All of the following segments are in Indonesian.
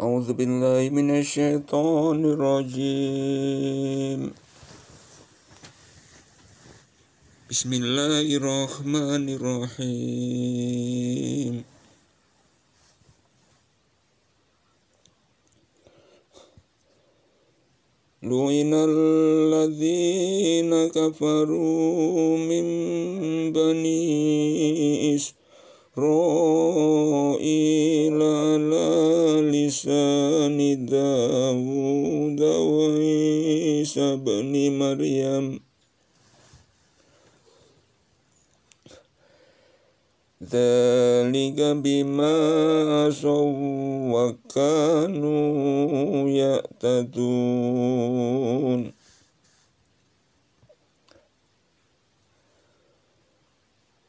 أعوذ بالله من الشيطان الرجيم بسم الله الرحمن الرحيم لعن الذين كفروا من بني إسرائيل إسرائيل على لسان داود وعيسى بن مريم ذلك بما عصوا وكانوا يأتدون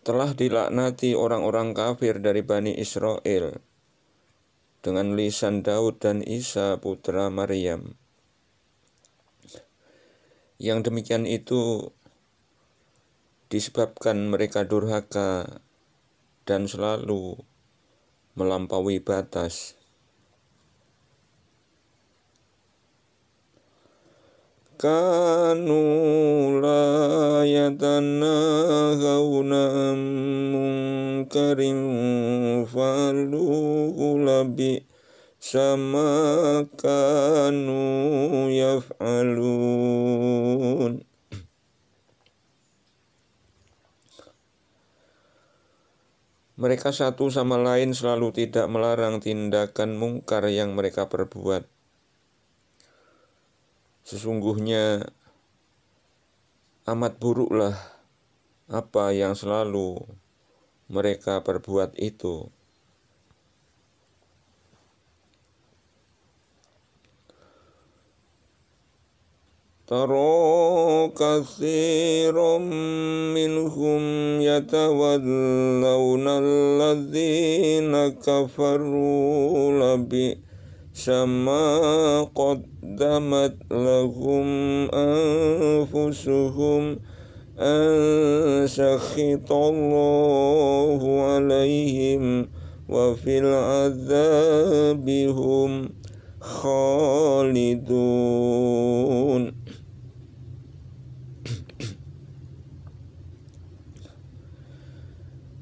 telah dilaknati orang-orang kafir dari Bani Israel dengan lisan Daud dan Isa putra Maryam. Yang demikian itu disebabkan mereka durhaka dan selalu melampaui batas. كانوا yatana يتناهون عن منكر فعلوه sama kanu yaf'alun Mereka satu sama lain selalu tidak melarang tindakan mungkar yang mereka perbuat Sesungguhnya amat buruklah apa yang selalu mereka perbuat itu. Taro كثيرا minhum yatawallawna alladhina kafaru لبئس سما قدمت لهم أنفسهم أن سخط الله عليهم وفي العذاب هم خالدون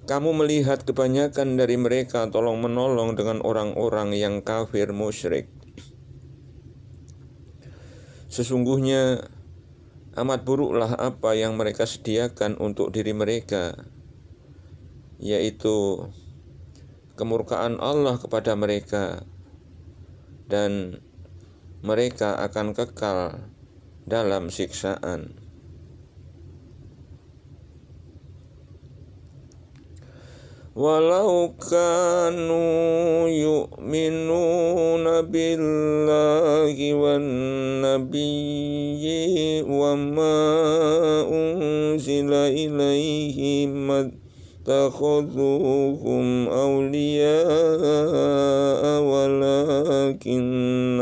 Kamu melihat kebanyakan dari mereka tolong menolong dengan orang-orang yang kafir musyrik. Sesungguhnya amat buruklah apa yang mereka sediakan untuk diri mereka, yaitu kemurkaan Allah kepada mereka, dan mereka akan kekal dalam siksaan. ولو كانوا يؤمنون بالله والنبي وما أنزل إليهم اتخذوهم أولياء ولكن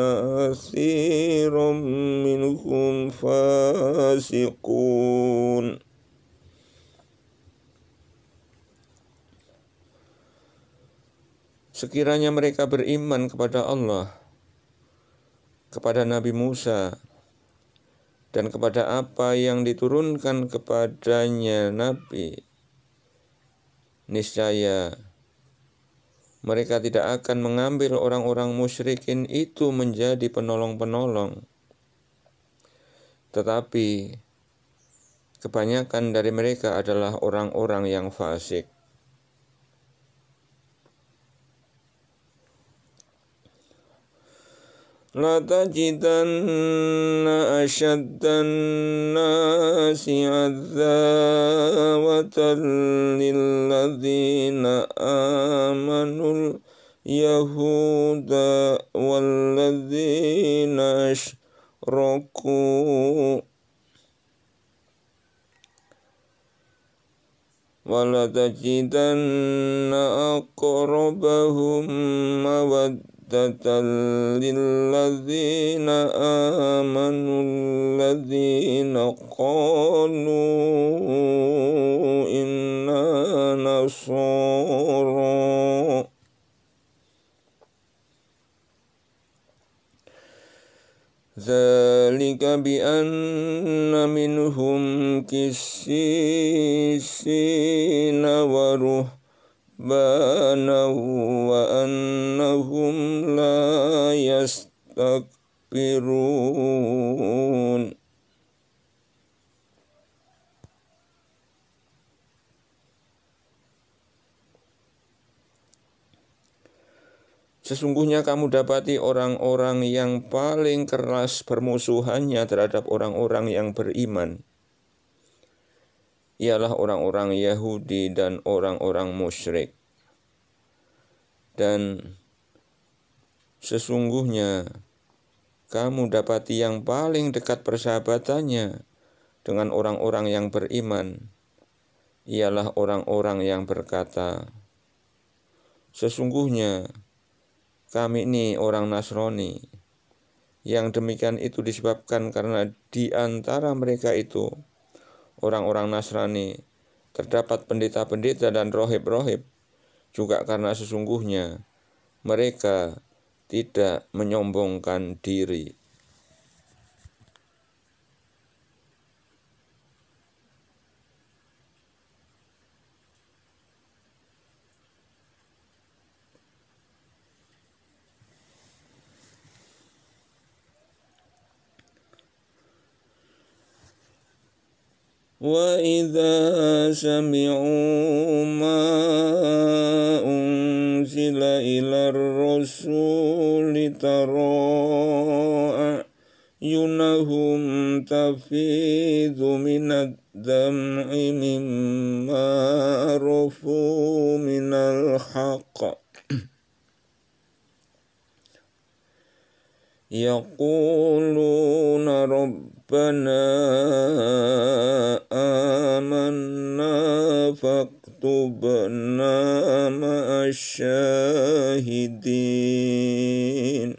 أثير منهم فاسقون Sekiranya mereka beriman kepada Allah, kepada Nabi Musa, dan kepada apa yang diturunkan kepadanya Nabi, niscaya mereka tidak akan mengambil orang-orang musyrikin itu menjadi penolong-penolong. Tetapi kebanyakan dari mereka adalah orang-orang yang fasik. لتجدن أشد الناس عداوة للذين آمنوا اليهود والذين أشركوا ولتجدن أقربهم مودة للذين آمنوا الذين قالوا إنا نصارى ذلك بأن منهم كسيسين ورهبانا وأنهم لا يستكبرون. Sesungguhnya kamu dapati orang-orang yang paling keras bermusuhannya terhadap orang-orang yang beriman ialah orang-orang Yahudi dan orang-orang musyrik. Dan sesungguhnya kamu dapati yang paling dekat persahabatannya dengan orang-orang yang beriman ialah orang-orang yang berkata, Sesungguhnya kami ini orang Nasrani. Yang demikian itu disebabkan karena di antara mereka itu orang-orang Nasrani. Terdapat pendeta-pendeta dan rohib-rohib juga karena sesungguhnya mereka tidak menyombongkan diri. وإذا سمعوا ما أنزل إلى الرسول ترى أعينهم تفيض من الدمع مما عرفوا من الحق يقولون رب ربنا آمنا فاكتبنا مع الشاهدين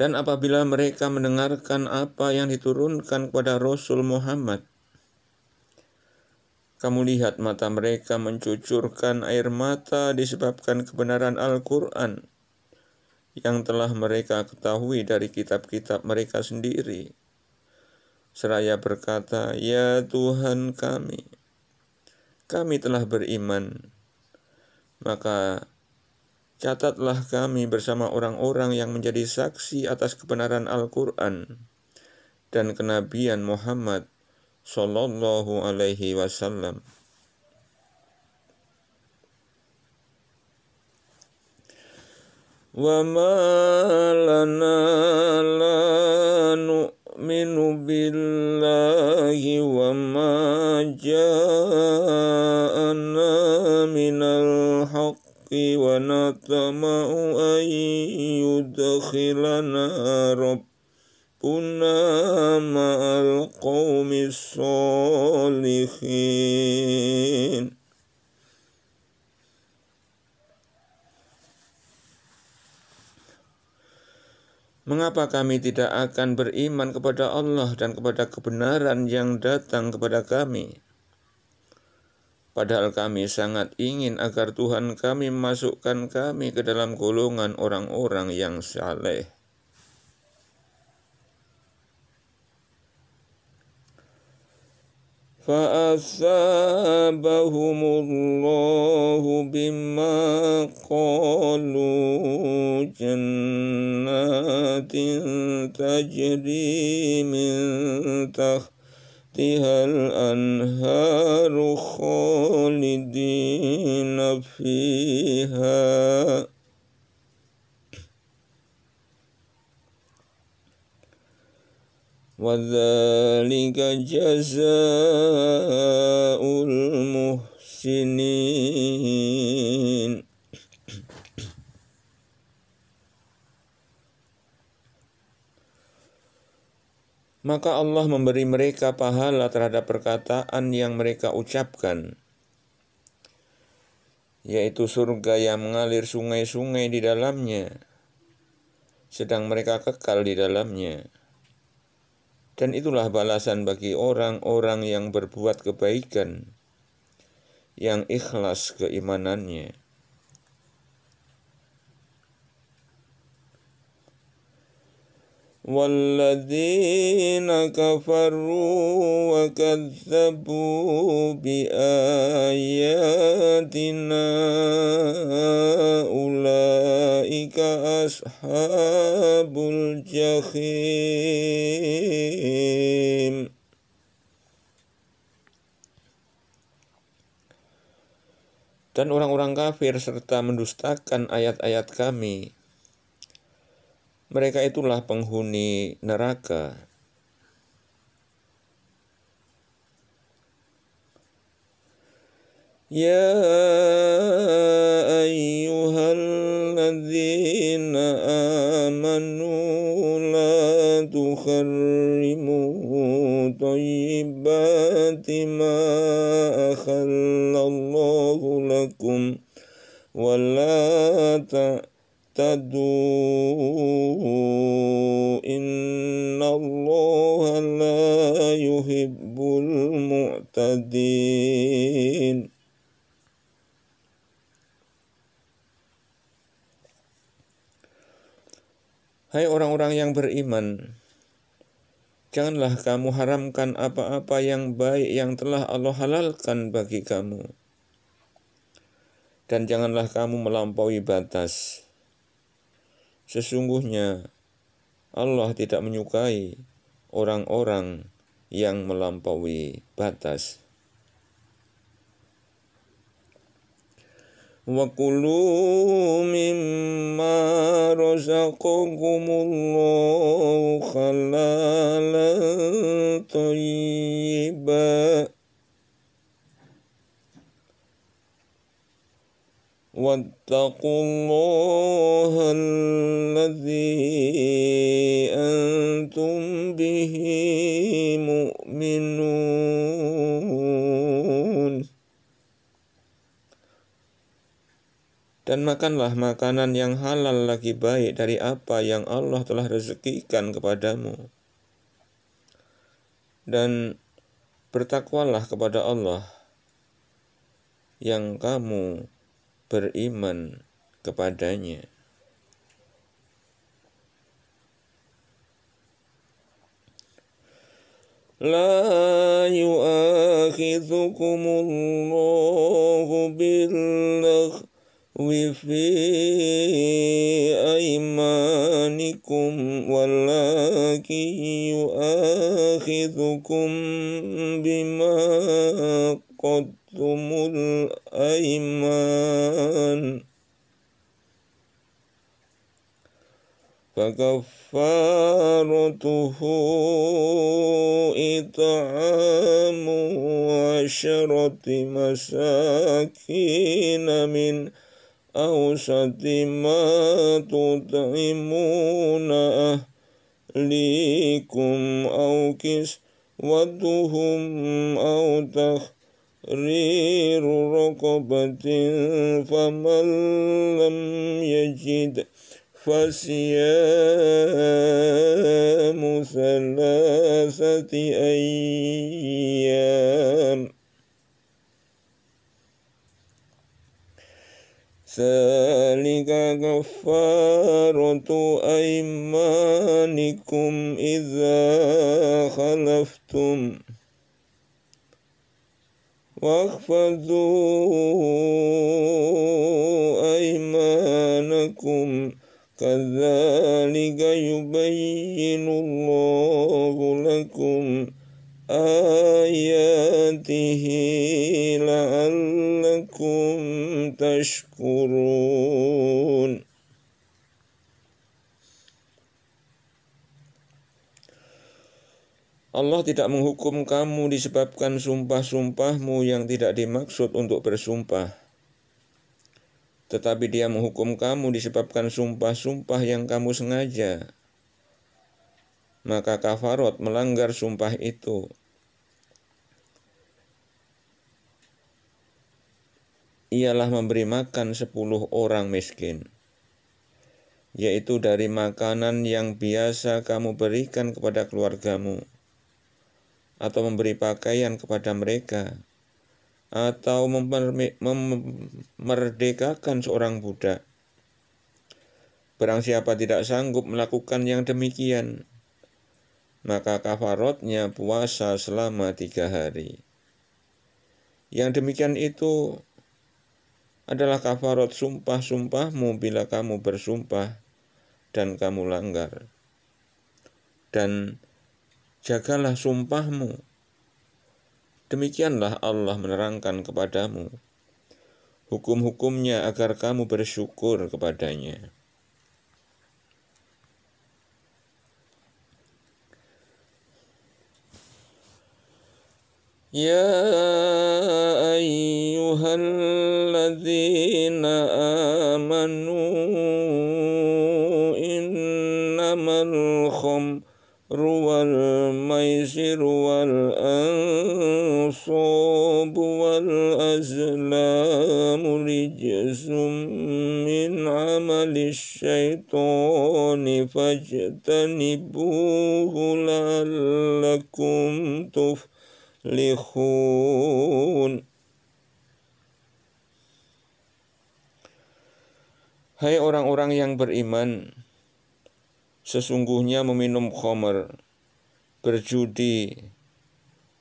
Dan apabila mereka mendengarkan apa yang diturunkan kepada Rasul Muhammad, kamu lihat mata mereka mencucurkan air mata disebabkan kebenaran Al-Quran yang telah mereka ketahui dari kitab-kitab mereka sendiri. Seraya berkata, Ya Tuhan kami, kami telah beriman. Maka catatlah kami bersama orang-orang yang menjadi saksi atas kebenaran Al-Quran dan kenabian Muhammad صلى الله عليه وسلم وما لنا لا نؤمن بالله وما جاءنا من الحق ونطمع أن يدخلنا رب كنا مع القوم الصالحين Mengapa kami tidak akan beriman kepada Allah dan kepada kebenaran yang datang kepada kami? Padahal kami sangat ingin agar Tuhan kami masukkan kami ke dalam golongan orang-orang yang saleh. فأثابهم الله بما قالوا جنات تجري من تحتها الأنهار خالدين فيها وذلك جزاء المحسنين Maka Allah memberi mereka pahala terhadap perkataan yang mereka ucapkan, yaitu surga yang mengalir sungai-sungai di dalamnya, sedang mereka kekal di dalamnya. Dan itulah balasan bagi orang-orang yang berbuat kebaikan, yang ikhlas keimanannya. والذين كفروا وكذبوا بآياتنا أولئك أصحاب الجحيم Dan orang-orang kafir serta mendustakan ayat-ayat kami, mereka itulah penghuni neraka. Ya ayyuhalladzina amanu la تحرموا طيبات ما أخل الله لكم ولا تهتدوا إن الله لا يحب المعتدين Hai orang-orang yang beriman, janganlah kamu haramkan apa-apa yang baik yang telah Allah halalkan bagi kamu. Dan janganlah kamu melampaui batas. Sesungguhnya Allah tidak menyukai orang-orang yang melampaui batas. Wa kulu mimma اللَّهُ حَلَالًا tayyibah واتقوا الله الذي به مؤمنون Dan makanlah makanan yang halal lagi baik dari apa yang Allah telah rezekikan kepadamu. Dan bertakwalah kepada Allah yang kamu beriman kepadanya. لا يؤاخذكم الله باللغو في أيمانكم ولكن يؤاخذكم بما قد أنتم الأيمان فكفارته إطعام عشرة مساكين من أوسط ما تطعمون أهليكم أو كسوتهم أو تخ تحرير رقبة فمن لم يجد فصيام ثلاثة أيام ذلك كفارة أيمانكم إذا خلفتم واحفظوا أيمانكم كذلك يبين الله لكم آياته لعلكم تشكرون Allah tidak menghukum kamu disebabkan sumpah-sumpahmu yang tidak dimaksud untuk bersumpah. Tetapi dia menghukum kamu disebabkan sumpah-sumpah yang kamu sengaja. Maka kafarot melanggar sumpah itu. Ialah memberi makan sepuluh orang miskin yaitu dari makanan yang biasa kamu berikan kepada keluargamu atau memberi pakaian kepada mereka, atau memerdekakan seorang budak. Barang siapa tidak sanggup melakukan yang demikian, maka kafarotnya puasa selama tiga hari. Yang demikian itu adalah kafarot sumpah-sumpahmu bila kamu bersumpah dan kamu langgar. Dan jagalah sumpahmu. Demikianlah Allah menerangkan kepadamu hukum-hukumnya agar kamu bersyukur kepadanya. يا أيها الذين آمنوا إنما الخمر والميسر والأنصاب والأزلام رجس من عمل الشيطان فاجتنبوه لعلكم تفلحون Hai orang-orang yang beriman, sesungguhnya meminum khomer, berjudi,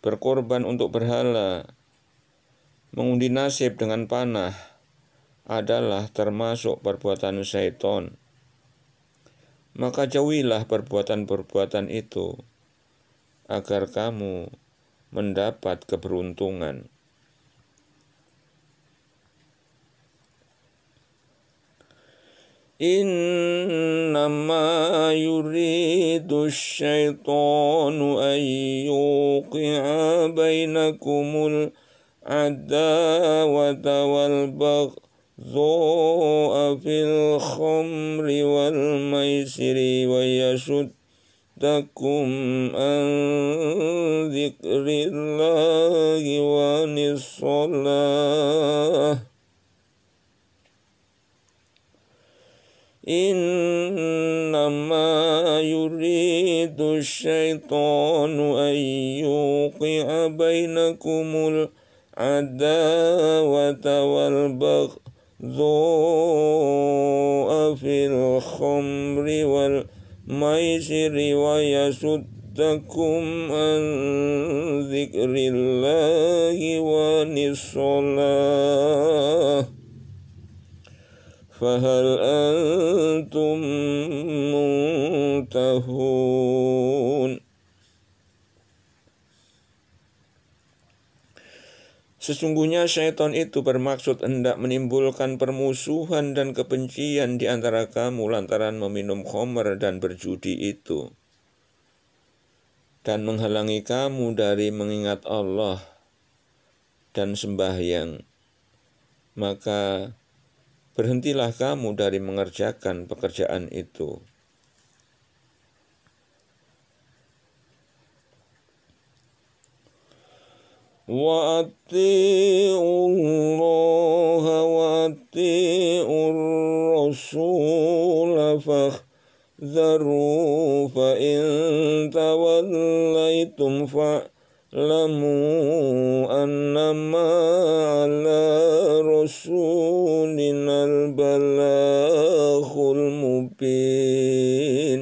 berkorban untuk berhala, mengundi nasib dengan panah adalah termasuk perbuatan syaitan. Maka jauhilah perbuatan-perbuatan itu agar kamu mendapat keberuntungan. إنما يريد الشيطان أن يوقع بينكم العداوة والبغضاء في الخمر والميسر ويشدكم عن ذكر الله وعن الصلاة إنما يريد الشيطان أن يوقع بينكم العداوة والبغضاء في الخمر والميسر ويصدكم عن ذكر الله وعن الصلاة فهل أنتم منتهون Sesungguhnya syaitan itu bermaksud hendak menimbulkan permusuhan dan kebencian di antara kamu lantaran meminum khomer dan berjudi itu. Dan menghalangi kamu dari mengingat Allah dan sembahyang. Maka berhentilah kamu dari mengerjakan pekerjaan itu. Wa atti'ullah wa atti'ur rasul fa in tawallaitum fa lamu annama ala rasulina البلاغ المبين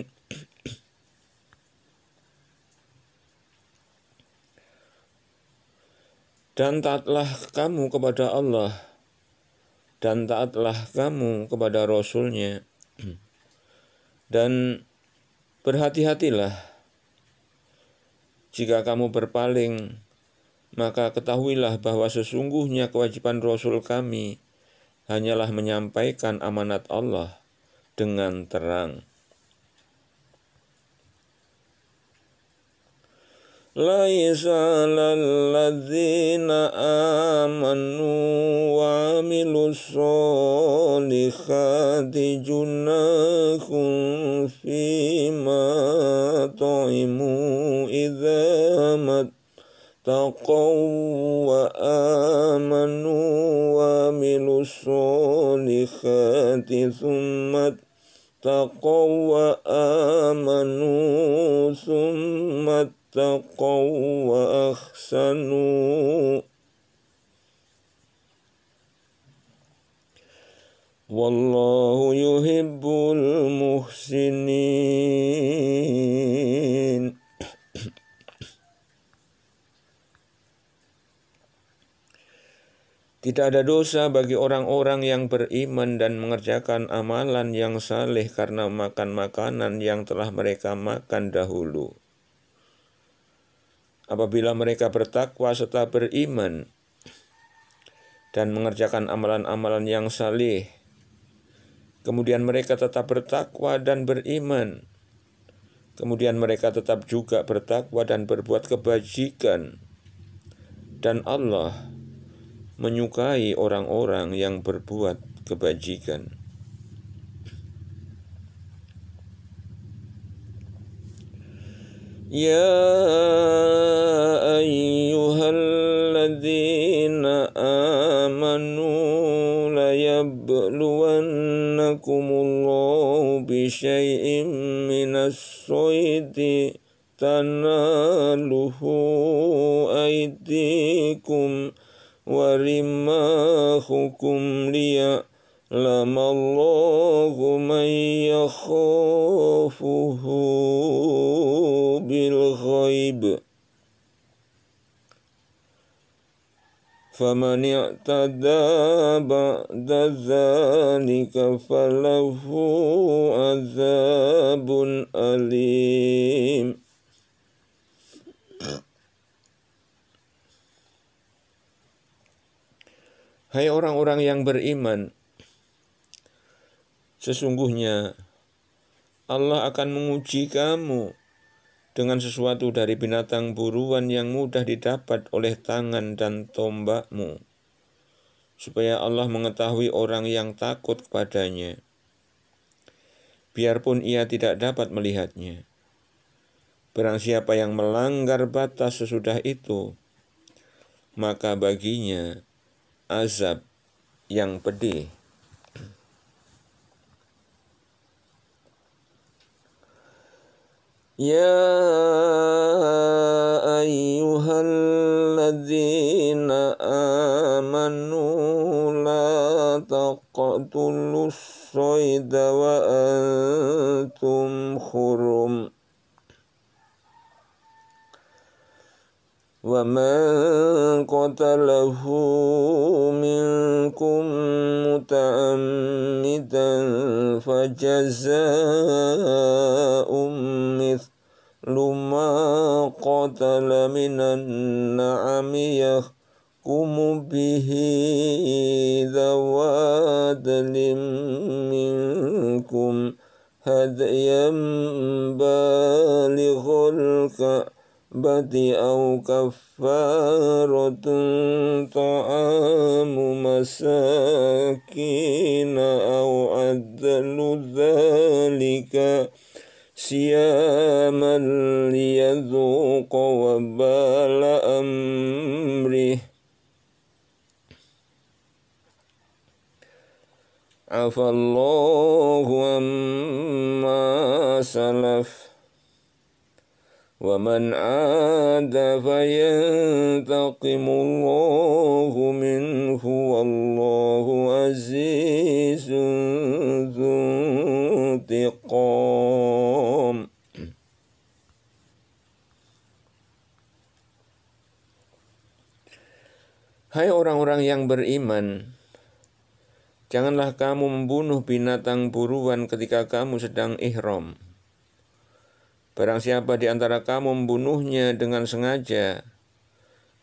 Dan taatlah kamu kepada Allah dan taatlah kamu kepada Rasulnya dan berhati-hatilah jika kamu berpaling maka ketahuilah bahwa sesungguhnya kewajiban Rasul kami hanyalah menyampaikan amanat Allah dengan terang. ليس على الذين آمنوا وعملوا الصالحات جناح فيما طعموا إذا ما واتقوا وآمنوا وعملوا الصالحات ثم اتقوا وآمنوا ثم اتقوا وأحسنوا والله يحب المحسنين Tidak ada dosa bagi orang-orang yang beriman dan mengerjakan amalan yang saleh karena makan makanan yang telah mereka makan dahulu. Apabila mereka bertakwa serta beriman dan mengerjakan amalan-amalan yang saleh, kemudian mereka tetap bertakwa dan beriman, kemudian mereka tetap juga bertakwa dan berbuat kebajikan, dan Allah menyukai orang-orang yang berbuat kebajikan. Ya ayyuhalladzina amanu layabluwannakumullahu bisyai'im minas soyti tanaluhu aidikum. ورماحكم ليعلم الله من يخافه بالغيب فمن اعتدى بعد ذلك فله عذاب أليم Hai orang-orang yang beriman, sesungguhnya Allah akan menguji kamu dengan sesuatu dari binatang buruan yang mudah didapat oleh tangan dan tombakmu, supaya Allah mengetahui orang yang takut kepadanya, biarpun ia tidak dapat melihatnya. Barang siapa yang melanggar batas sesudah itu, maka baginya azab yang pedih. Ya ayyuhalladzina amanu la لا sayda wa antum khurum ومن قتله منكم متأمدا فجزاء مثل ما قتل من النعم يحكم به ذوى عدل منكم هديا بالغ الكعبة أو كفارة طعام مساكين أو أدل ذلك سياما ليذوق وبال أمره عفى الله عما سلف ومن عاد فينتقم الله منه والله عزيز ذو انتقام Hai orang-orang yang beriman, janganlah kamu membunuh binatang buruan ketika kamu sedang ihram Barang siapa di antara kamu membunuhnya dengan sengaja,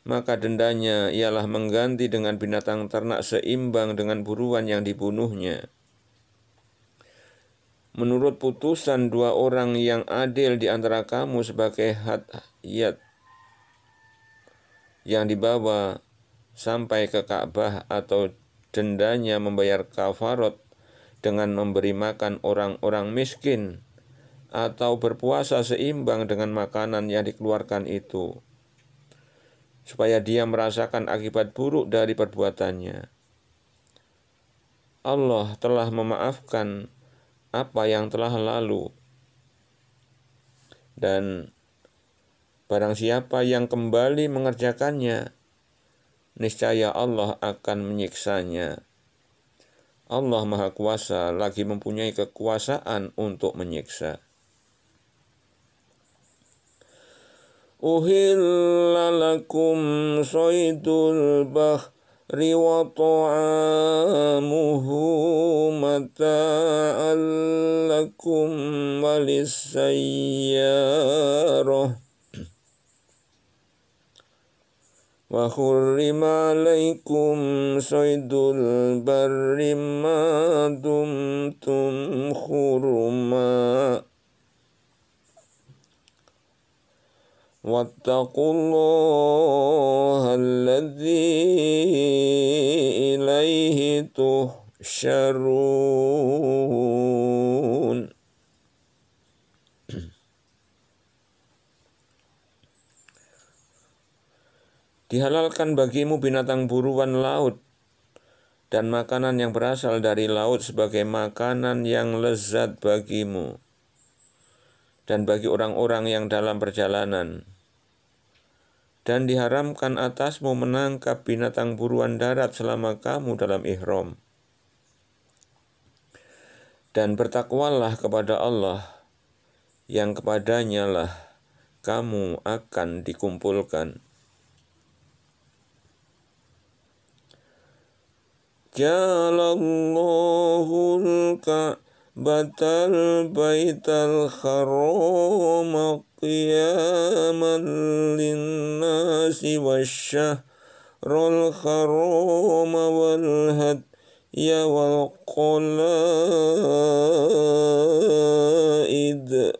maka dendanya ialah mengganti dengan binatang ternak seimbang dengan buruan yang dibunuhnya. Menurut putusan dua orang yang adil di antara kamu sebagai hadiyat yang dibawa sampai ke Ka'bah atau dendanya membayar kafarot dengan memberi makan orang-orang miskin atau berpuasa seimbang dengan makanan yang dikeluarkan itu, supaya dia merasakan akibat buruk dari perbuatannya. Allah telah memaafkan apa yang telah lalu, dan barang siapa yang kembali mengerjakannya, niscaya Allah akan menyiksanya. Allah Maha Kuasa lagi mempunyai kekuasaan untuk menyiksa. أهل لكم صيد البحر وطعامه متاعا لكم وللسيارة وحرم عليكم صيد البر ما دمتم حرمًا واتقوا الله الذي إليه تحشرون Dihalalkan bagimu binatang buruan laut dan makanan yang berasal dari laut sebagai makanan yang lezat bagimu dan bagi orang-orang yang dalam perjalanan dan diharamkan atasmu menangkap binatang buruan darat selama kamu dalam ihram. Dan bertakwalah kepada Allah, yang kepadanya lah kamu akan dikumpulkan. Jalallahu al بت البيت الخروم قياما للناس والشهر الخروم والهدي والقلائد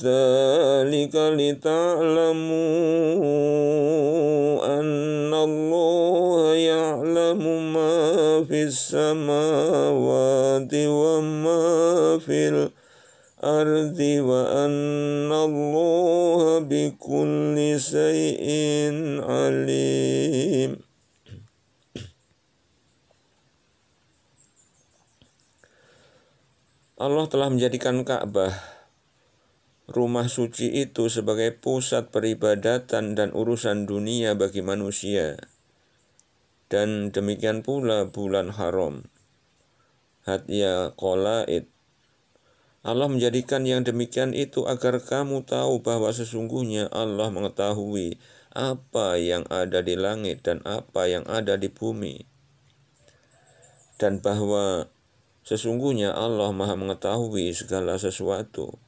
ذلك لتعلموا أن الله يعلم ما في السماوات وما في الأرض وأن الله بكل شيء عليم Allah telah menjadikan Ka'bah rumah suci itu sebagai pusat peribadatan dan urusan dunia bagi manusia. Dan demikian pula bulan haram. Hatia kola'id. Allah menjadikan yang demikian itu agar kamu tahu bahwa sesungguhnya Allah mengetahui apa yang ada di langit dan apa yang ada di bumi. Dan bahwa sesungguhnya Allah maha mengetahui segala sesuatu.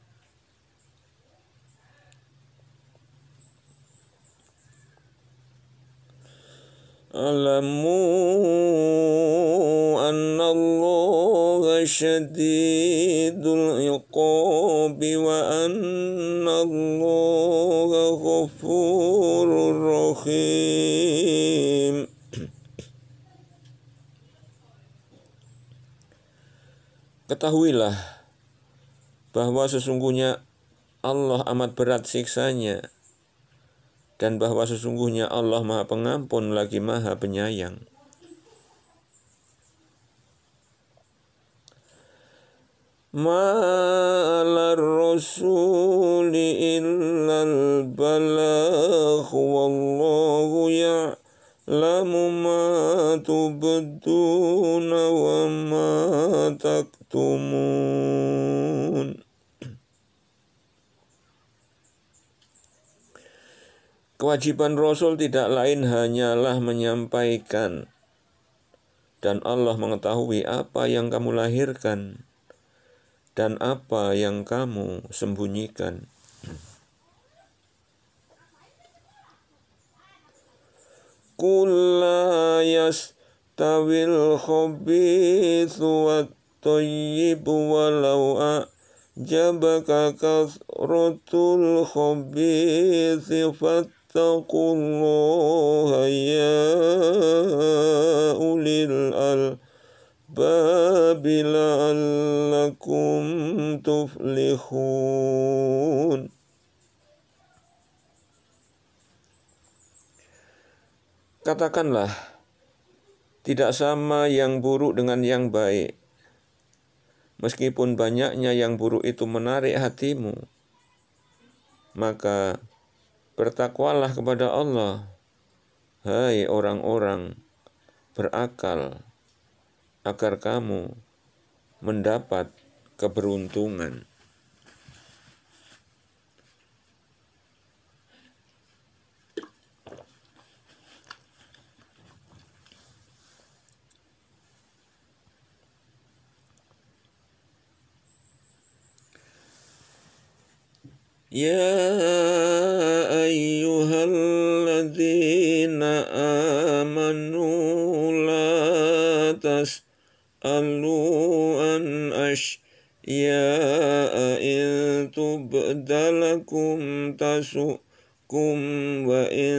اعلموا أن الله شديد العقاب وأن الله غفور رحيم Ketahuilah bahwa sesungguhnya Allah amat berat siksanya dan bahwa sesungguhnya Allah Maha Pengampun lagi Maha Penyayang. Ma'alar rasuli illal balagh wallahu lamu ma tubduna wa ma taktumun. Kewajiban Rasul tidak lain hanyalah menyampaikan dan Allah mengetahui apa yang kamu lahirkan dan apa yang kamu sembunyikan. Kula yastawil khobithu wa tayyibu walau a'jabaka kathratul khobithi fat الله يا أولي الألباب لعلكم تفلحون Katakanlah, tidak sama yang buruk dengan yang baik. Meskipun banyaknya yang buruk itu menarik hatimu, maka Bertakwalah kepada Allah, hai orang-orang berakal, agar kamu mendapat keberuntungan. يا أيها الذين آمنوا لا تسألوا عن أشياء إن تبدلكم تسؤكم وإن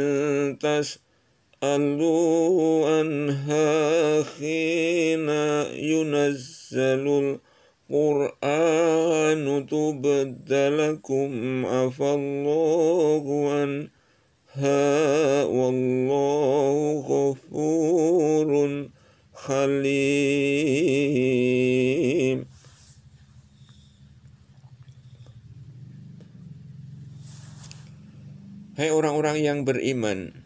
تسألوا عنها حين ينزل القرآن القرآن تبدلكم لكم عفى الله عنها والله غفور حليم Hai hey orang-orang yang beriman,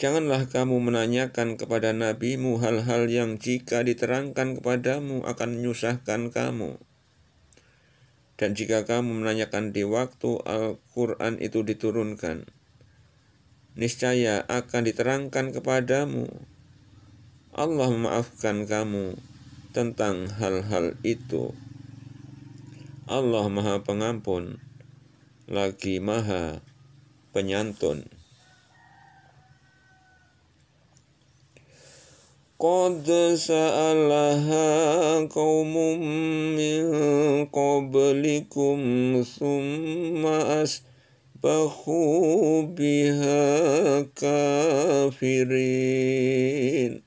Janganlah kamu menanyakan kepada nabimu hal-hal yang jika diterangkan kepadamu akan menyusahkan kamu. Dan jika kamu menanyakan di waktu Al-Quran itu diturunkan, niscaya akan diterangkan kepadamu. Allah memaafkan kamu tentang hal-hal itu. Allah Maha Pengampun, lagi Maha Penyantun. قد سألها قوم من قبلكم ثم أسبخوا بها كافرين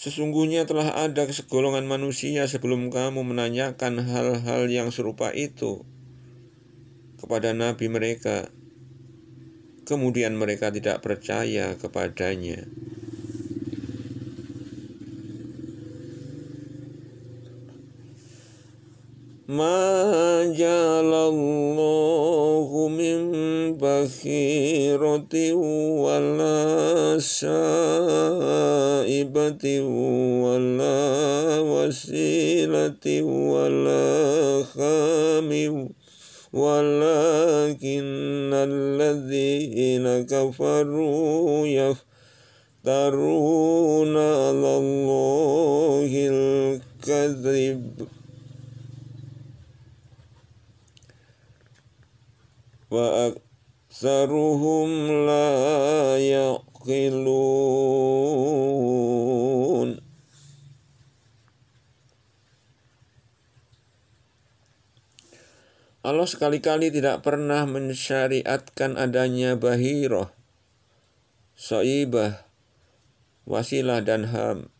Sesungguhnya telah ada segolongan manusia sebelum kamu menanyakan hal-hal yang serupa itu kepada nabi mereka kemudian mereka tidak percaya kepadanya. Ma jalallahu min bakhirati wala sa'ibati wala wasilati wala khamiu ولكن الذين كفروا يفترون على الله الكذب وأكثرهم لا يعقلون Allah sekali-kali tidak pernah mensyariatkan adanya bahiroh, soibah, wasilah dan ham.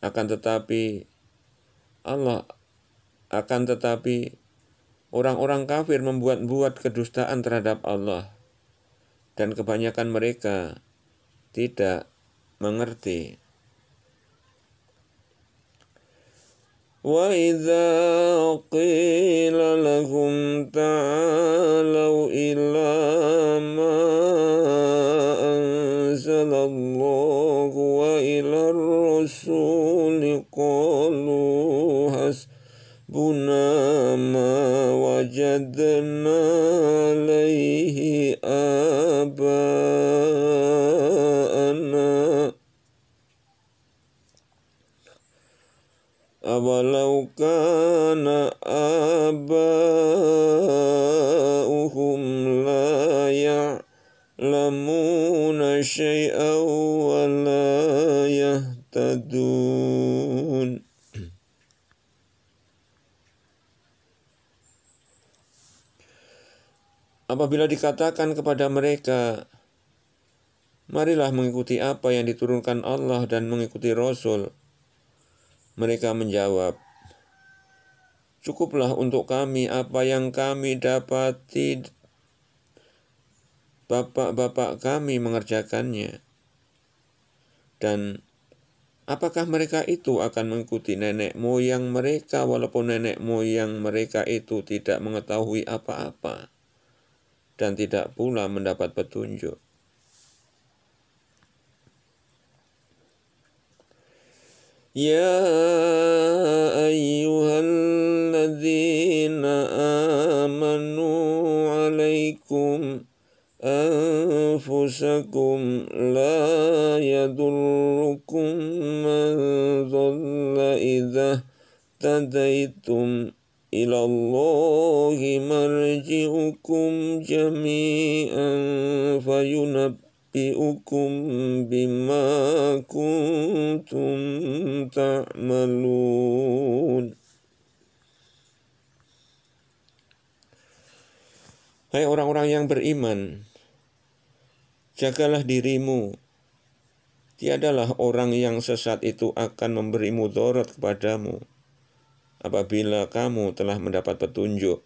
Akan tetapi Allah akan tetapi orang-orang kafir membuat-buat kedustaan terhadap Allah dan kebanyakan mereka tidak mengerti. وإذا قيل لهم تعالوا إلى ما أنزل Apabila dikatakan kepada mereka, marilah mengikuti apa yang diturunkan Allah dan mengikuti Rasul. Mereka menjawab, Cukuplah untuk kami apa yang kami dapati bapak-bapak kami mengerjakannya. Dan apakah mereka itu akan mengikuti nenek moyang mereka walaupun nenek moyang mereka itu tidak mengetahui apa-apa? dan tidak pula mendapat petunjuk. Ya ayyuhalladzina amanu alaikum anfusakum la yadurrukum man dhalla idza tadaitum ila Hai orang-orang yang beriman, jagalah dirimu. Tiadalah orang yang sesat itu akan memberimu dorot kepadamu apabila kamu telah mendapat petunjuk.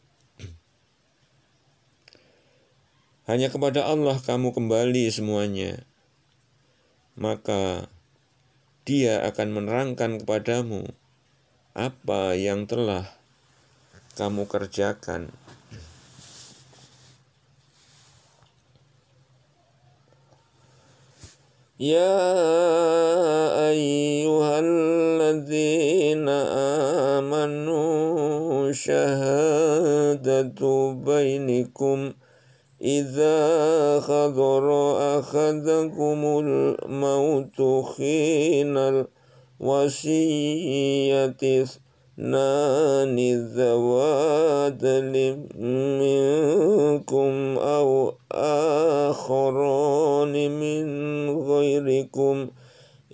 Hanya kepada Allah kamu kembali semuanya. Maka dia akan menerangkan kepadamu apa yang telah kamu kerjakan. يا أيها الذين آمنوا شهادة بينكم إذا حضر أحدكم الموت حين الوصية ناني ذوادل منكم أو آخران من غيركم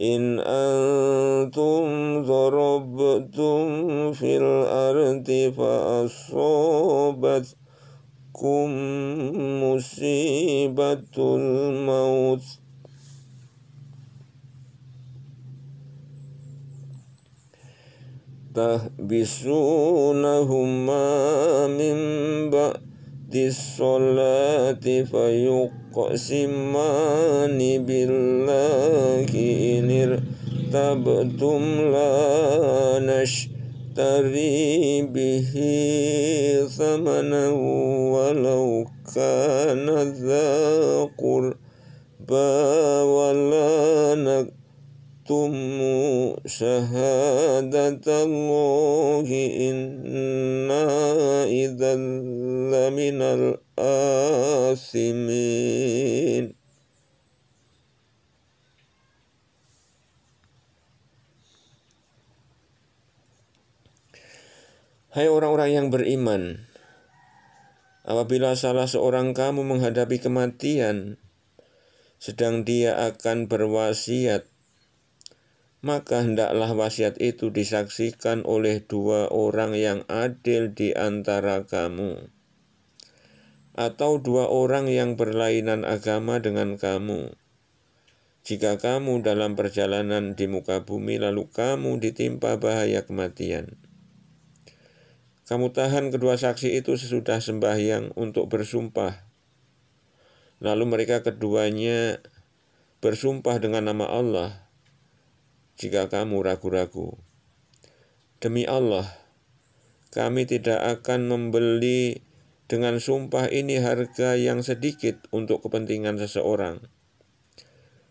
إن أنتم ضربتم في الأرض فأصابتكم مصيبة الموت تحبسونهما من بعد الصلاة فيقسمان بالله إن ارتبتم لا نشتري به ثمنا ولو كان ذا قربى ولا أقسمتم شهادة الله إِنَّا إذا لمن الْآثِمِينَ Hai orang-orang yang beriman, apabila salah seorang kamu menghadapi kematian, sedang dia akan berwasiat, maka hendaklah wasiat itu disaksikan oleh dua orang yang adil di antara kamu, atau dua orang yang berlainan agama dengan kamu. Jika kamu dalam perjalanan di muka bumi, lalu kamu ditimpa bahaya kematian. Kamu tahan kedua saksi itu sesudah sembahyang untuk bersumpah. Lalu mereka keduanya bersumpah dengan nama Allah jika kamu ragu-ragu. Demi Allah, kami tidak akan membeli dengan sumpah ini harga yang sedikit untuk kepentingan seseorang.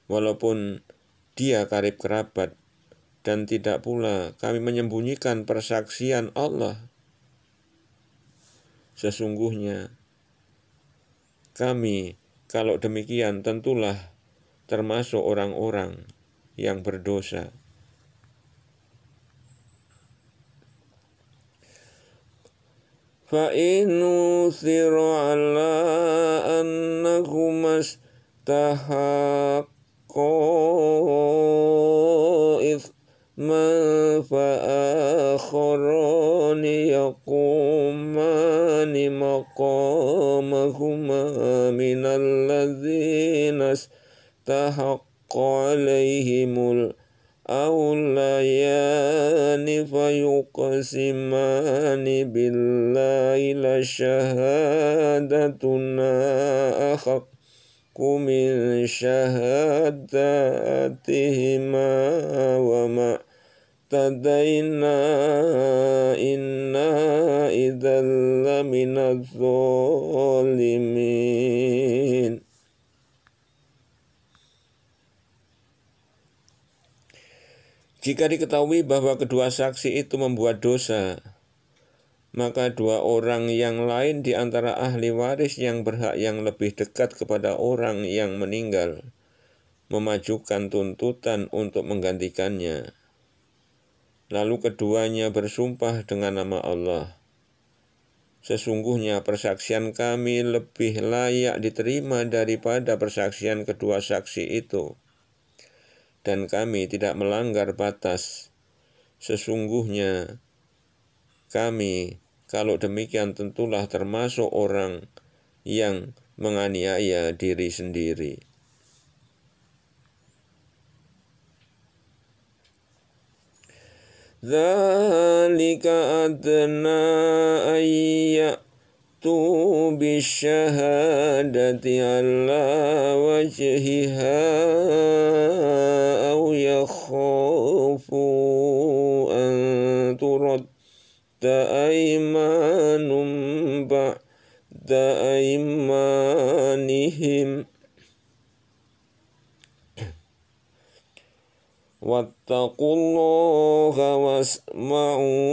Walaupun dia karib kerabat dan tidak pula kami menyembunyikan persaksian Allah. Sesungguhnya kami kalau demikian tentulah termasuk orang-orang yang berdosa. فإن أثر على أنهما استحقا إثما فآخران يقومان مقامهما من الذين استحق عليهم الأوليان فيقسمان بالله لشهادتنا أحق من شهادتهما وما اهتدينا إنا إذا لمن الظالمين Jika diketahui bahwa kedua saksi itu membuat dosa, maka dua orang yang lain di antara ahli waris yang berhak yang lebih dekat kepada orang yang meninggal memajukan tuntutan untuk menggantikannya. Lalu keduanya bersumpah dengan nama Allah. Sesungguhnya persaksian kami lebih layak diterima daripada persaksian kedua saksi itu dan kami tidak melanggar batas. Sesungguhnya kami kalau demikian tentulah termasuk orang yang menganiaya diri sendiri. ذلك أدنى أن بالشهادة على وجهها أو يخاف أن ترد أيمان بعد أيمانهم واتقوا الله واسمعوا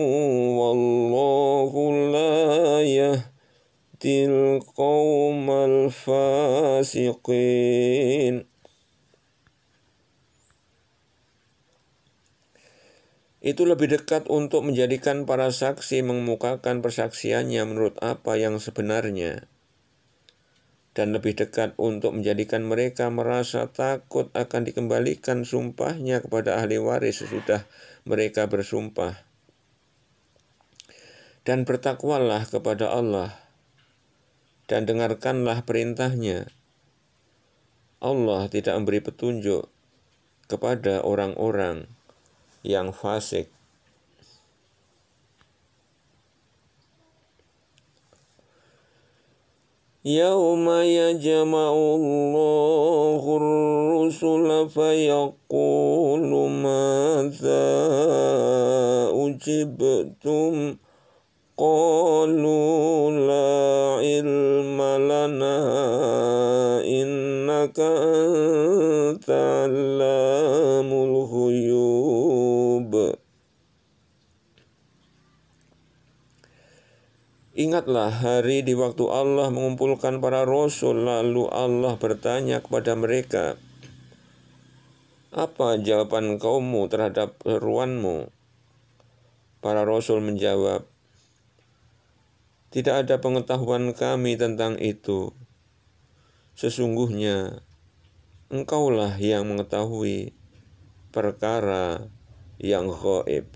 والله الفاسقين Itu lebih dekat untuk menjadikan para saksi mengemukakan persaksiannya menurut apa yang sebenarnya, dan lebih dekat untuk menjadikan mereka merasa takut akan dikembalikan sumpahnya kepada ahli waris sesudah mereka bersumpah. Dan bertakwalah kepada Allah, dan dengarkanlah perintahnya. Allah tidak memberi petunjuk kepada orang-orang yang fasik. يوم يجمع الله الرسل فيقول ماذا أجبتم ؟ قالوا علم لنا إنك Ingatlah hari di waktu Allah mengumpulkan para rasul lalu Allah bertanya kepada mereka Apa jawaban kaummu terhadap seruanmu? Para rasul menjawab tidak ada pengetahuan kami tentang itu. Sesungguhnya, engkaulah yang mengetahui perkara yang gaib.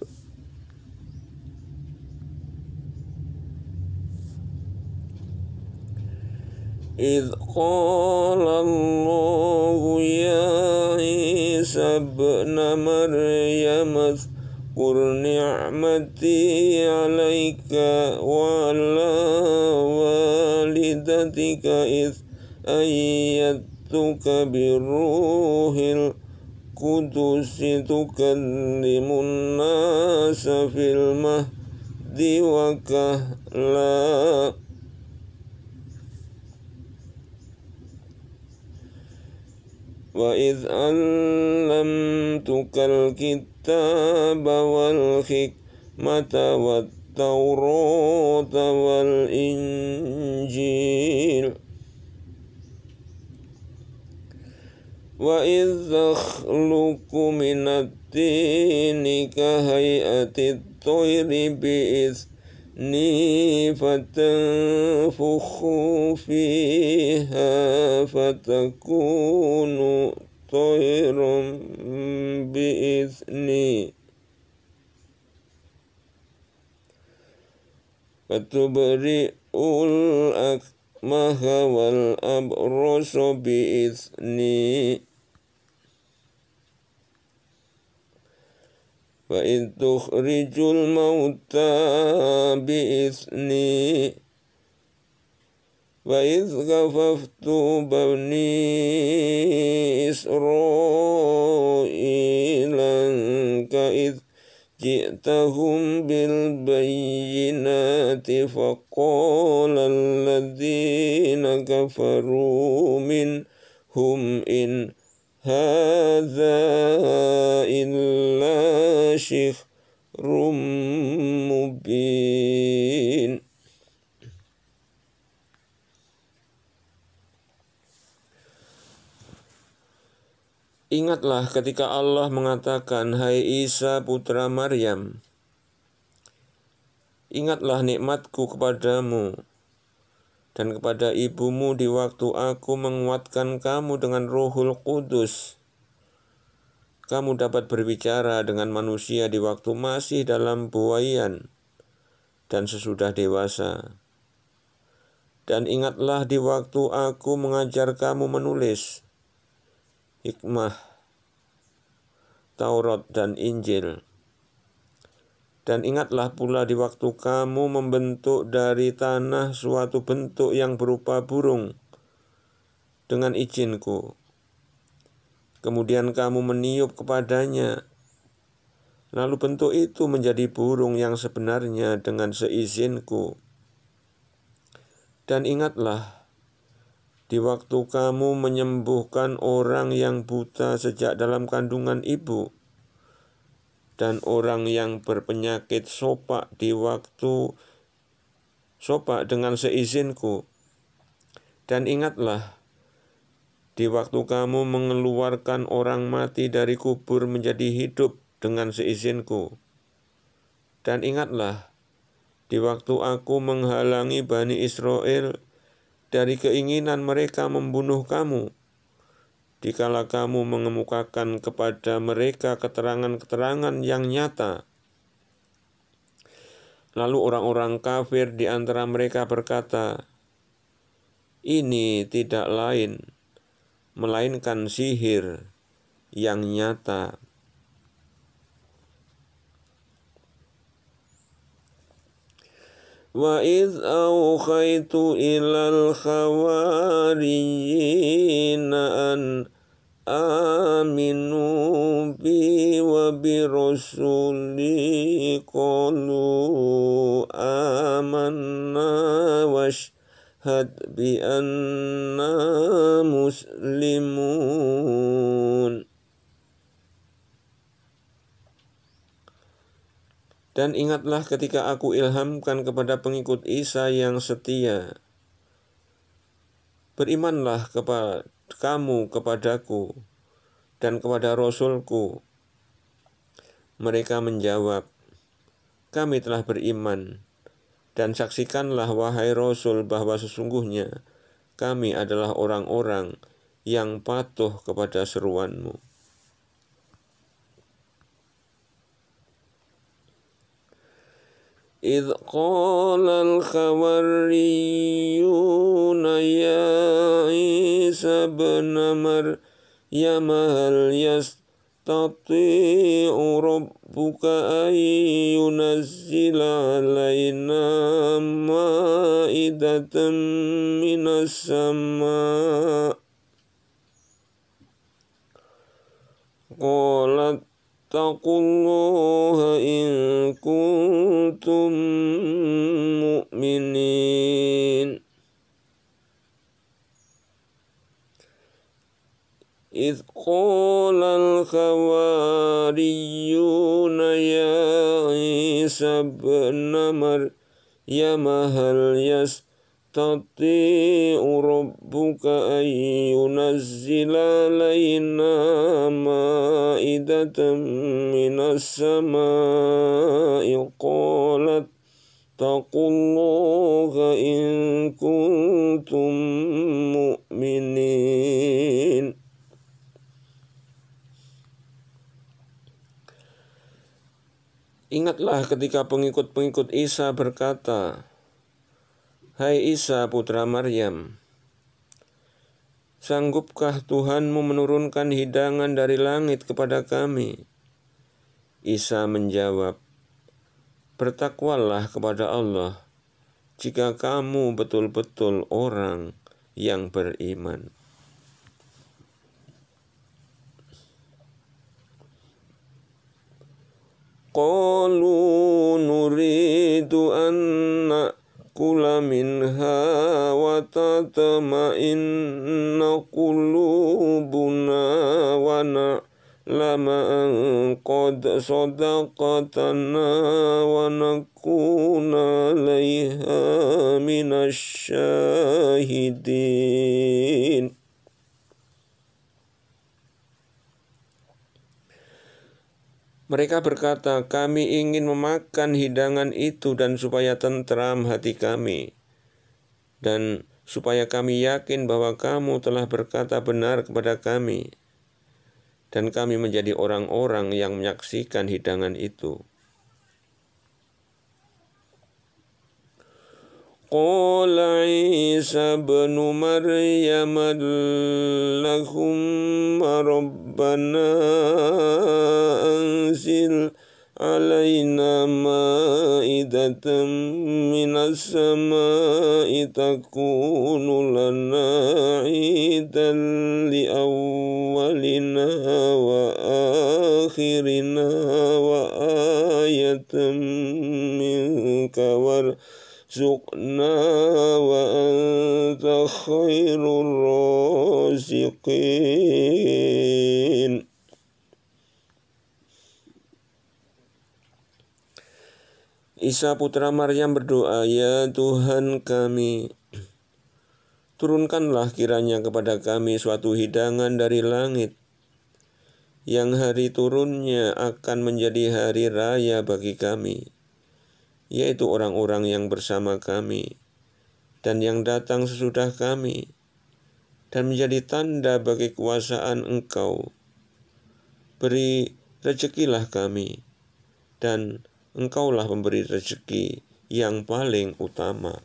إذ قال الله يا عيسى ابن مريم واشكر نعمتي عليك وعلى والدتك إذ أيدتك بالروح القدس تكلم الناس في المهد وكهلا وإذ علمتك الكتاب والحكمة والتوراة والإنجيل وإذ تخلق من الدين كهيئة الطير بإذن ني فتنفخ فيها فتكون طيرا بإذني فتبرئ الأكمه والأبرص بإذني وإذ تخرج الموتى بإثني وإذ كففت بني إسرائيل كإذ جئتهم بالبينات فقال الذين كفروا منهم إن هذا إلا مبين Ingatlah ketika Allah mengatakan, Hai Isa putra Maryam, ingatlah nikmatku kepadamu dan kepada ibumu di waktu aku menguatkan kamu dengan ruhul kudus kamu dapat berbicara dengan manusia di waktu masih dalam buayan dan sesudah dewasa. Dan ingatlah di waktu aku mengajar kamu menulis hikmah, Taurat dan Injil. Dan ingatlah pula di waktu kamu membentuk dari tanah suatu bentuk yang berupa burung dengan izinku kemudian kamu meniup kepadanya. Lalu bentuk itu menjadi burung yang sebenarnya dengan seizinku. Dan ingatlah, di waktu kamu menyembuhkan orang yang buta sejak dalam kandungan ibu, dan orang yang berpenyakit sopak di waktu sopak dengan seizinku. Dan ingatlah, di waktu kamu mengeluarkan orang mati dari kubur menjadi hidup dengan seizinku. Dan ingatlah, di waktu aku menghalangi Bani Israel dari keinginan mereka membunuh kamu, dikala kamu mengemukakan kepada mereka keterangan-keterangan yang nyata. Lalu orang-orang kafir di antara mereka berkata, "Ini tidak lain." melainkan sihir yang nyata. وإذ أوخيت إلى الخواريين أن آمنوا بي وبرسلي قالوا آمنا واش واشهد بأننا مسلمون Dan ingatlah ketika aku ilhamkan kepada pengikut Isa yang setia. Berimanlah kepada kamu kepadaku dan kepada Rasulku. Mereka menjawab, kami telah beriman. Dan saksikanlah wahai Rasul bahwa sesungguhnya kami adalah orang-orang yang patuh kepada seruanmu. إذ قال الخواريون يا عيسى بن مريم هل يستطيع ربك أن ينزل علينا مائدة من السماء قال اتقوا الله إن كنتم مؤمنين إذ قال الخواريون يا عيسى ابن مريم هل يستطيع ربك أن ينزل علينا مائدة من السماء قالت اتقوا الله إن كنتم Ingatlah ketika pengikut-pengikut Isa berkata, Hai Isa putra Maryam, sanggupkah Tuhanmu menurunkan hidangan dari langit kepada kami? Isa menjawab, Bertakwalah kepada Allah, jika kamu betul-betul orang yang beriman. قالوا نريد أن نأكل منها وتطمئن قلوبنا ونعلم أن قد صدقتنا ونكون عليها من الشاهدين Mereka berkata, kami ingin memakan hidangan itu dan supaya tentram hati kami. Dan supaya kami yakin bahwa kamu telah berkata benar kepada kami. Dan kami menjadi orang-orang yang menyaksikan hidangan itu. قال عيسى ابن مريم اللهم ربنا أنزل علينا مائدة من السماء تكون لنا عيدا لأولنا وآخرنا وآية منك ورحمة وارزقنا وأنت خير الرازقين Isa putra Maryam berdoa, "Ya Tuhan kami, turunkanlah kiranya kepada kami suatu hidangan dari langit yang hari turunnya akan menjadi hari raya bagi kami." yaitu orang-orang yang bersama kami dan yang datang sesudah kami, dan menjadi tanda bagi kekuasaan Engkau. Beri rezekilah kami, dan Engkaulah pemberi rezeki yang paling utama.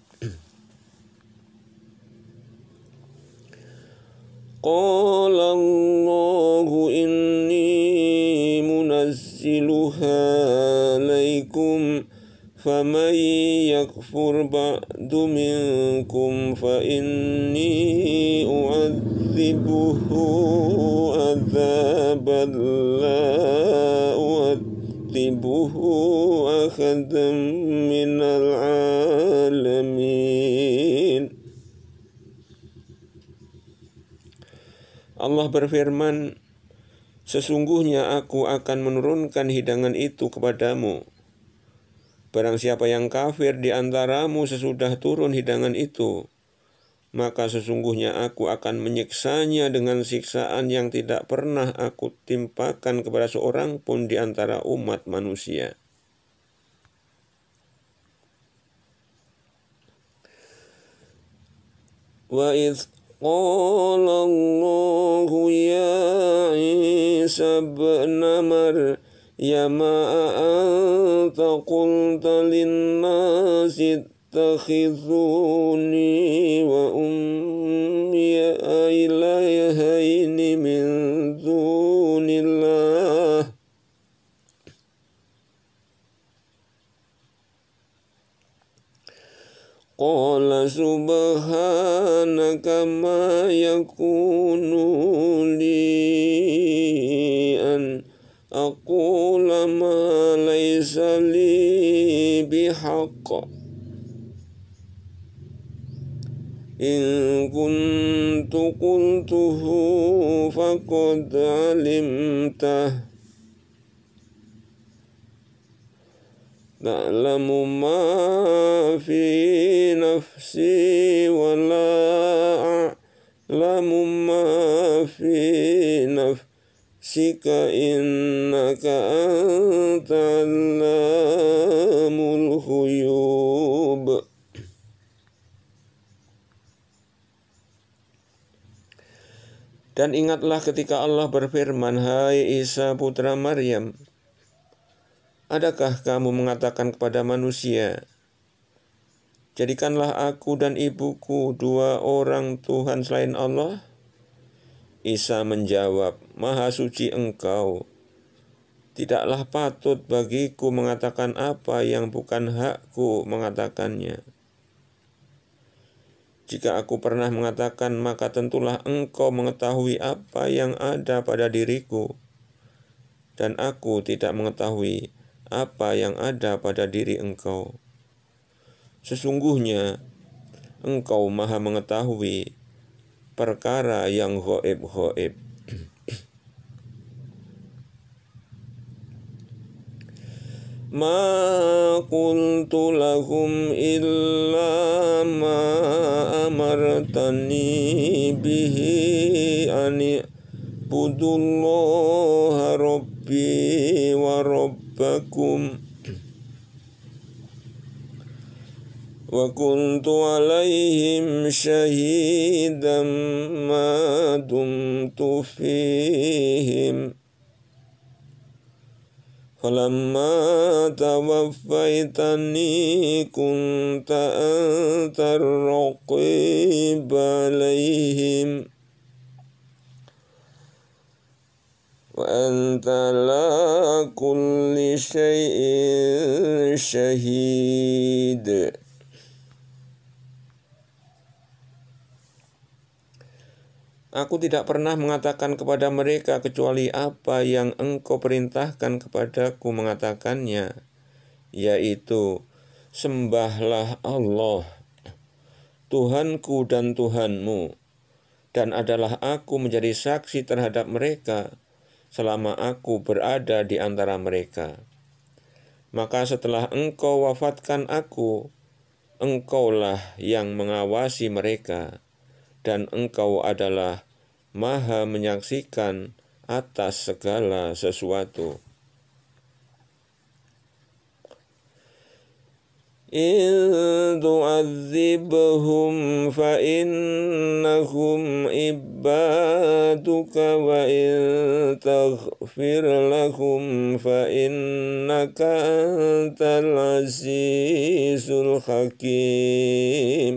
قال الله إني منزلها عليكم فمن يكفر بعد منكم فإني أعذبه عذابا لا أعذبه أحدا من العالمين Allah berfirman Sesungguhnya aku akan menurunkan hidangan itu kepadamu Barang siapa yang kafir di antaramu sesudah turun hidangan itu, maka sesungguhnya aku akan menyiksanya dengan siksaan yang tidak pernah aku timpakan kepada seorang pun di antara umat manusia. Wa قال الله ya يا ما أنت قلت للناس اتخذوني وأمي إلهين من دون الله قال سبحانك ما يكون لي أقول ما ليس لي بحق إن كنت قلته فقد علمته تعلم ما في نفسي ولا أعلم ما في نفسي نفسك إنك أنت علام الغيوب Dan ingatlah ketika Allah berfirman, Hai Isa putra Maryam, adakah kamu mengatakan kepada manusia, Jadikanlah aku dan ibuku dua orang Tuhan selain Allah? Isa menjawab, Maha suci engkau. Tidaklah patut bagiku mengatakan apa yang bukan hakku mengatakannya. Jika aku pernah mengatakan, maka tentulah engkau mengetahui apa yang ada pada diriku. Dan aku tidak mengetahui apa yang ada pada diri engkau. Sesungguhnya, engkau maha mengetahui perkara yang hoib hoib Ma qultu lahum illa ma amartani bihi ani budullaha rabbi wa rabbakum وكنت عليهم شهيدا ما دمت فيهم فلما توفيتني كنت أنت الرقيب عليهم وأنت على كل شيء شهيد Aku tidak pernah mengatakan kepada mereka kecuali apa yang engkau perintahkan kepadaku mengatakannya, yaitu sembahlah Allah, Tuhanku dan Tuhanmu, dan adalah aku menjadi saksi terhadap mereka selama aku berada di antara mereka. Maka setelah engkau wafatkan aku, engkaulah yang mengawasi mereka.' dan engkau adalah maha menyaksikan atas segala sesuatu. إن تعذبهم فإنهم عبادك وإن تغفر لهم فإنك أنت العزيز الحكيم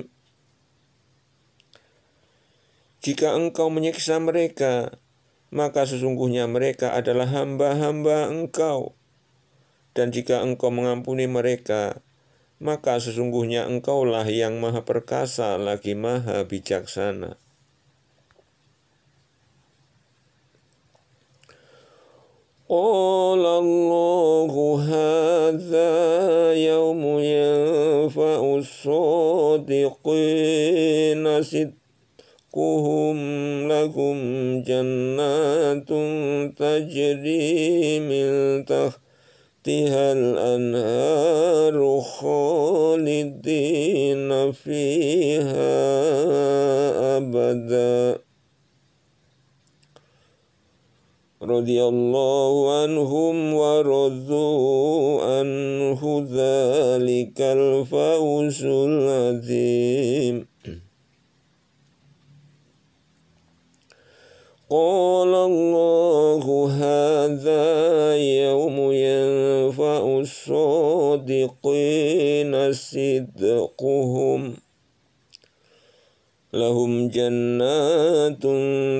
jika engkau menyiksa mereka, maka sesungguhnya mereka adalah hamba-hamba engkau. Dan jika engkau mengampuni mereka, maka sesungguhnya engkaulah yang maha perkasa lagi maha bijaksana. قال الله هذا يوم ينفع الصادقين رزقهم لكم جنات تجري من تحتها الأنهار خالدين فيها أبدا رضي الله عنهم ورضوا عنه ذلك الفوز العظيم قال الله هذا يوم ينفع الصادقين صدقهم لهم جنات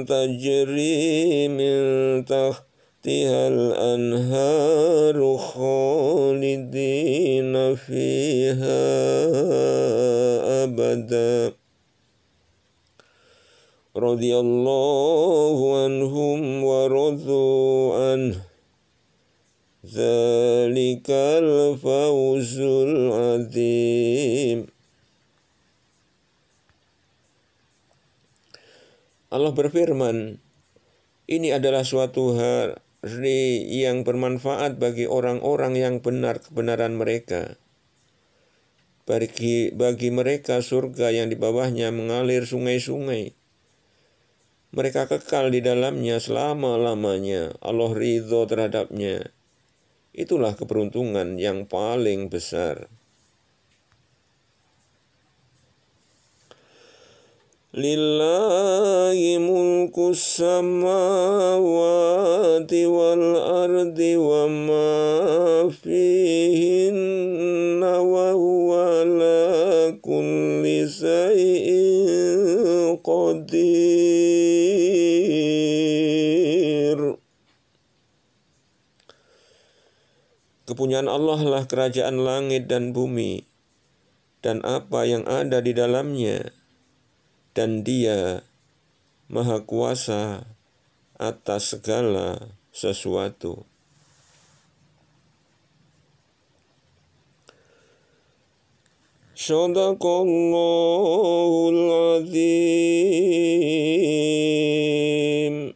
تجري من تحتها الأنهار خالدين فيها أبداً رضي الله عنهم ورضوا عنه ذلك الفوز العظيم Allah berfirman, ini adalah suatu hari yang bermanfaat bagi orang-orang yang benar kebenaran mereka. Bagi, bagi mereka surga yang di bawahnya mengalir sungai-sungai mereka kekal di dalamnya selama-lamanya. Allah ridho terhadapnya. Itulah keberuntungan yang paling besar. Lillahi mulku samawati wal ardi wa ma fihinna wa huwa la kulli say'in qadir. Kepunyaan Allah lah kerajaan langit dan bumi dan apa yang ada di dalamnya dan dia maha kuasa atas segala sesuatu. azim.